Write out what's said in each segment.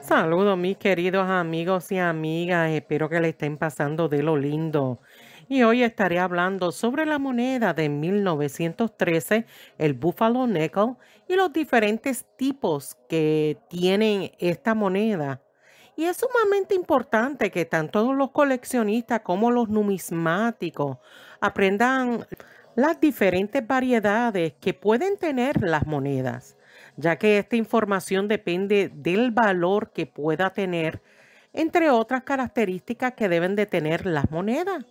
Saludos mis queridos amigos y amigas, espero que le estén pasando de lo lindo. Y hoy estaré hablando sobre la moneda de 1913, el Buffalo Nickel, y los diferentes tipos que tienen esta moneda. Y es sumamente importante que tanto los coleccionistas como los numismáticos aprendan las diferentes variedades que pueden tener las monedas, ya que esta información depende del valor que pueda tener, entre otras características que deben de tener las monedas.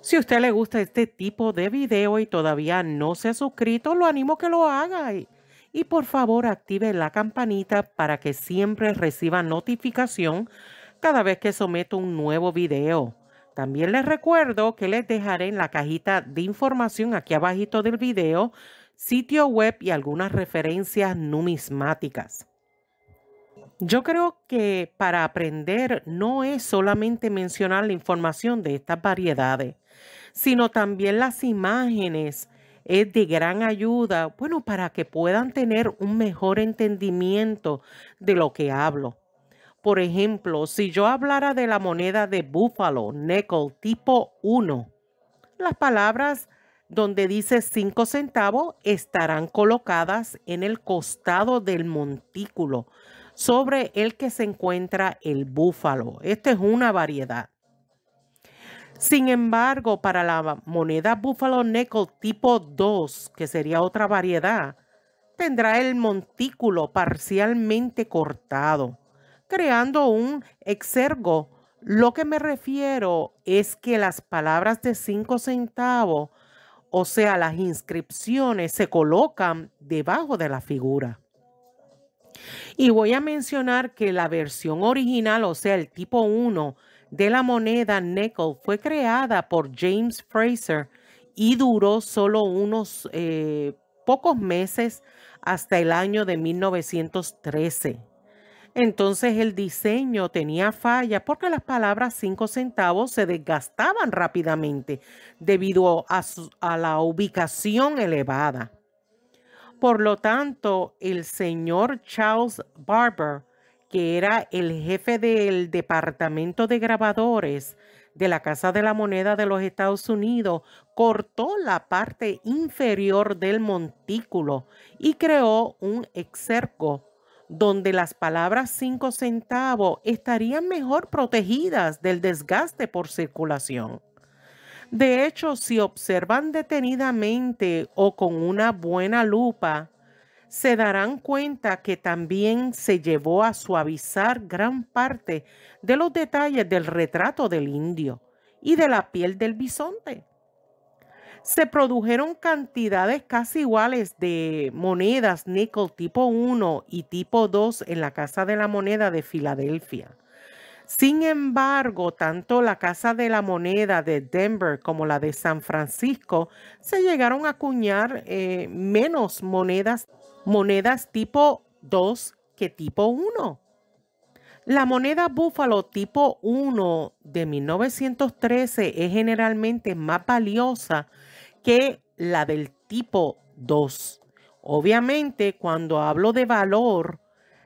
Si a usted le gusta este tipo de video y todavía no se ha suscrito, lo animo que lo haga. Y, y por favor active la campanita para que siempre reciba notificación cada vez que someto un nuevo video. También les recuerdo que les dejaré en la cajita de información aquí abajito del video sitio web y algunas referencias numismáticas. Yo creo que para aprender no es solamente mencionar la información de estas variedades, sino también las imágenes es de gran ayuda, bueno, para que puedan tener un mejor entendimiento de lo que hablo. Por ejemplo, si yo hablara de la moneda de búfalo nickel tipo 1, las palabras donde dice 5 centavos estarán colocadas en el costado del montículo sobre el que se encuentra el búfalo. Esta es una variedad. Sin embargo, para la moneda búfalo nickel tipo 2, que sería otra variedad, tendrá el montículo parcialmente cortado creando un exergo. Lo que me refiero es que las palabras de cinco centavos, o sea, las inscripciones, se colocan debajo de la figura. Y voy a mencionar que la versión original, o sea, el tipo 1 de la moneda nickel, fue creada por James Fraser y duró solo unos eh, pocos meses hasta el año de 1913. Entonces el diseño tenía falla porque las palabras cinco centavos se desgastaban rápidamente debido a, a, la ubicación elevada. Por lo tanto, el señor Charles Barber, que era el jefe del departamento de grabadores de la Casa de la Moneda de los Estados Unidos, cortó la parte inferior del montículo y creó un excerco donde las palabras cinco centavos estarían mejor protegidas del desgaste por circulación. De hecho, si observan detenidamente o con una buena lupa, se darán cuenta que también se llevó a suavizar gran parte de los detalles del retrato del indio y de la piel del bisonte se produjeron cantidades casi iguales de monedas nickel tipo 1 y tipo 2 en la Casa de la Moneda de Filadelfia. Sin embargo, tanto la Casa de la Moneda de Denver como la de San Francisco se llegaron a acuñar eh, menos monedas, monedas tipo 2 que tipo 1. La moneda búfalo tipo 1 de 1913 es generalmente más valiosa que la del tipo 2. Obviamente, cuando hablo de valor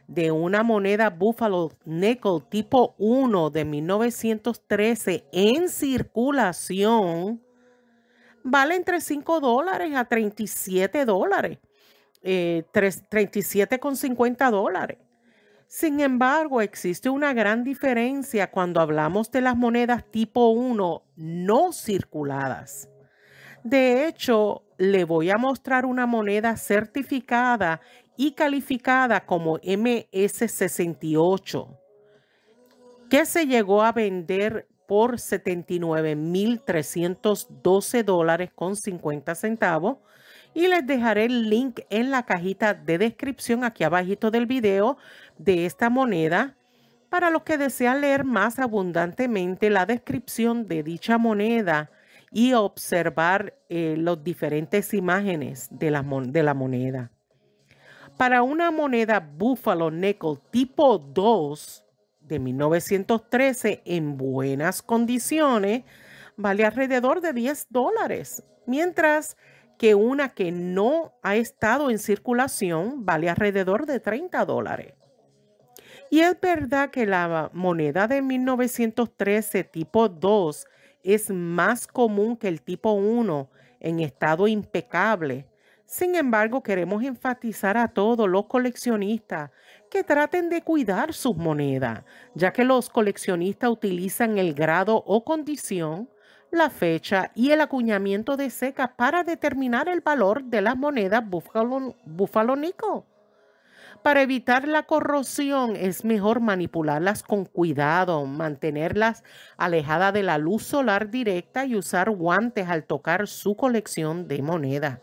de una moneda búfalo nickel tipo 1 de 1913 en circulación, vale entre 5 dólares a 37 dólares, 37,50 eh, dólares. Sin embargo, existe una gran diferencia cuando hablamos de las monedas tipo 1 no circuladas. De hecho, le voy a mostrar una moneda certificada y calificada como MS68, que se llegó a vender por 79.312 dólares con 50 centavos y les dejaré el link en la cajita de descripción aquí abajito del video de esta moneda para los que desean leer más abundantemente la descripción de dicha moneda y observar eh, las diferentes imágenes de la, de la moneda. Para una moneda Buffalo Nickel tipo 2 de 1913 en buenas condiciones, vale alrededor de 10 dólares, mientras que una que no ha estado en circulación vale alrededor de 30 dólares. Y es verdad que la moneda de 1913 tipo 2 es más común que el tipo 1 en estado impecable. Sin embargo, queremos enfatizar a todos los coleccionistas que traten de cuidar sus monedas, ya que los coleccionistas utilizan el grado o condición la fecha y el acuñamiento de secas para determinar el valor de las monedas bufalónico. Para evitar la corrosión es mejor manipularlas con cuidado, mantenerlas alejadas de la luz solar directa y usar guantes al tocar su colección de monedas.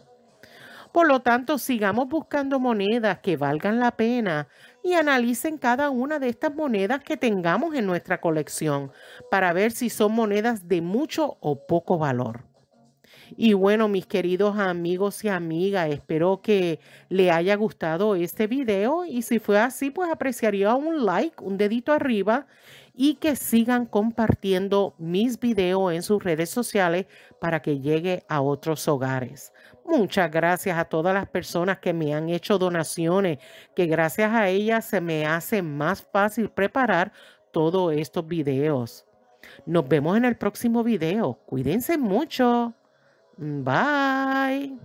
Por lo tanto, sigamos buscando monedas que valgan la pena y analicen cada una de estas monedas que tengamos en nuestra colección para ver si son monedas de mucho o poco valor. Y bueno, mis queridos amigos y amigas, espero que le haya gustado este video y si fue así, pues apreciaría un like, un dedito arriba y que sigan compartiendo mis videos en sus redes sociales para que llegue a otros hogares. Muchas gracias a todas las personas que me han hecho donaciones, que gracias a ellas se me hace más fácil preparar todos estos videos. Nos vemos en el próximo video. Cuídense mucho. Bye.